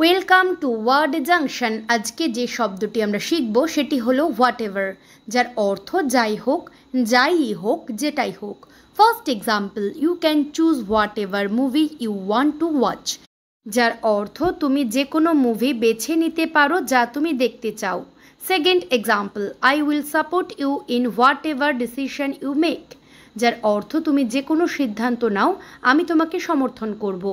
welcome to word junction আজকে যে শব্দটি আমরা শিখব সেটি হলো হোয়াট যার অর্থ যাই হোক যাই হোক যেটাই হোক first example you can choose whatever movie you want to watch যার অর্থ তুমি যে কোনো মুভি বেছে নিতে পারো যা তুমি দেখতে চাও second example I will support you in whatever decision you make যার অর্থ তুমি যে কোনো সিদ্ধান্ত নাও আমি তোমাকে সমর্থন করবো